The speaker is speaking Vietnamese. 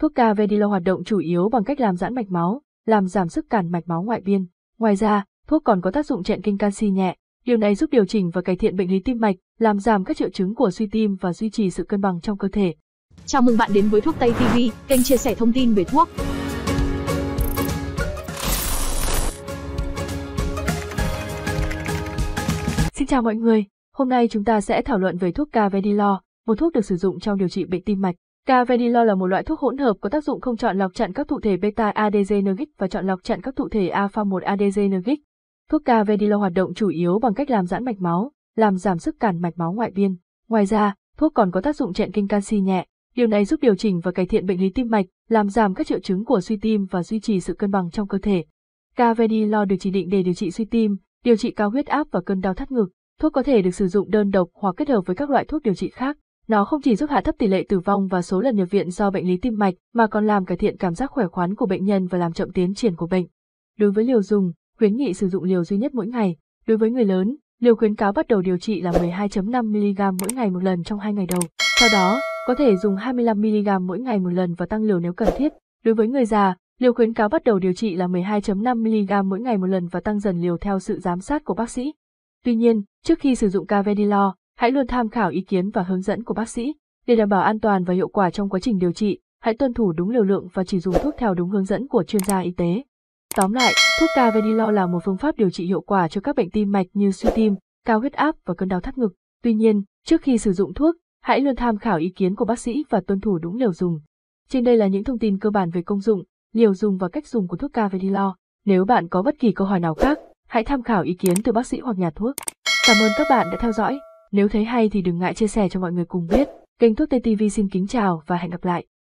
Thuốc Cavedilo hoạt động chủ yếu bằng cách làm giãn mạch máu, làm giảm sức cản mạch máu ngoại biên. Ngoài ra, thuốc còn có tác dụng chặn kinh canxi nhẹ, điều này giúp điều chỉnh và cải thiện bệnh lý tim mạch, làm giảm các triệu chứng của suy tim và duy trì sự cân bằng trong cơ thể. Chào mừng bạn đến với Thuốc Tây TV, kênh chia sẻ thông tin về thuốc. Xin chào mọi người, hôm nay chúng ta sẽ thảo luận về thuốc Cavedilor, một thuốc được sử dụng trong điều trị bệnh tim mạch. Cavedilol là một loại thuốc hỗn hợp có tác dụng không chọn lọc chặn các thụ thể beta adrenergic và chọn lọc chặn các thụ thể alpha 1 adrenergic. Thuốc Cavedilol hoạt động chủ yếu bằng cách làm giãn mạch máu, làm giảm sức cản mạch máu ngoại biên. Ngoài ra, thuốc còn có tác dụng chặn kinh canxi nhẹ. Điều này giúp điều chỉnh và cải thiện bệnh lý tim mạch, làm giảm các triệu chứng của suy tim và duy trì sự cân bằng trong cơ thể. Cavedilol được chỉ định để điều trị suy tim, điều trị cao huyết áp và cơn đau thắt ngực. Thuốc có thể được sử dụng đơn độc hoặc kết hợp với các loại thuốc điều trị khác. Nó không chỉ giúp hạ thấp tỷ lệ tử vong và số lần nhập viện do bệnh lý tim mạch, mà còn làm cải thiện cảm giác khỏe khoắn của bệnh nhân và làm chậm tiến triển của bệnh. Đối với liều dùng, khuyến nghị sử dụng liều duy nhất mỗi ngày. Đối với người lớn, liều khuyến cáo bắt đầu điều trị là 12.5mg mỗi ngày một lần trong 2 ngày đầu. Sau đó, có thể dùng 25mg mỗi ngày một lần và tăng liều nếu cần thiết. Đối với người già, liều khuyến cáo bắt đầu điều trị là 12.5mg mỗi ngày một lần và tăng dần liều theo sự giám sát của bác sĩ. Tuy nhiên, trước khi sử dụng Cavedilor, Hãy luôn tham khảo ý kiến và hướng dẫn của bác sĩ. Để đảm bảo an toàn và hiệu quả trong quá trình điều trị, hãy tuân thủ đúng liều lượng và chỉ dùng thuốc theo đúng hướng dẫn của chuyên gia y tế. Tóm lại, thuốc Cavenilol là một phương pháp điều trị hiệu quả cho các bệnh tim mạch như suy tim, cao huyết áp và cơn đau thắt ngực. Tuy nhiên, trước khi sử dụng thuốc, hãy luôn tham khảo ý kiến của bác sĩ và tuân thủ đúng liều dùng. Trên đây là những thông tin cơ bản về công dụng, liều dùng và cách dùng của thuốc Cavenilol. Nếu bạn có bất kỳ câu hỏi nào khác, hãy tham khảo ý kiến từ bác sĩ hoặc nhà thuốc. Cảm ơn các bạn đã theo dõi. Nếu thấy hay thì đừng ngại chia sẻ cho mọi người cùng biết. Kênh Thuốc Tây TV xin kính chào và hẹn gặp lại.